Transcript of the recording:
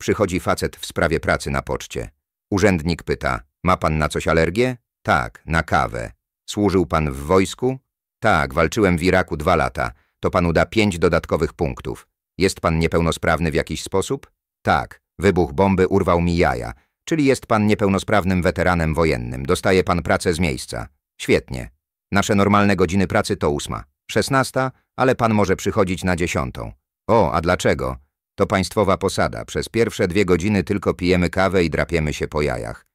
Przychodzi facet w sprawie pracy na poczcie. Urzędnik pyta, ma pan na coś alergię? Tak, na kawę. Służył pan w wojsku? Tak, walczyłem w Iraku dwa lata. To panu da pięć dodatkowych punktów. Jest pan niepełnosprawny w jakiś sposób? Tak, wybuch bomby urwał mi jaja. Czyli jest pan niepełnosprawnym weteranem wojennym. Dostaje pan pracę z miejsca. Świetnie. Nasze normalne godziny pracy to ósma. Szesnasta, ale pan może przychodzić na dziesiątą. O, a dlaczego? To państwowa posada. Przez pierwsze dwie godziny tylko pijemy kawę i drapiemy się po jajach.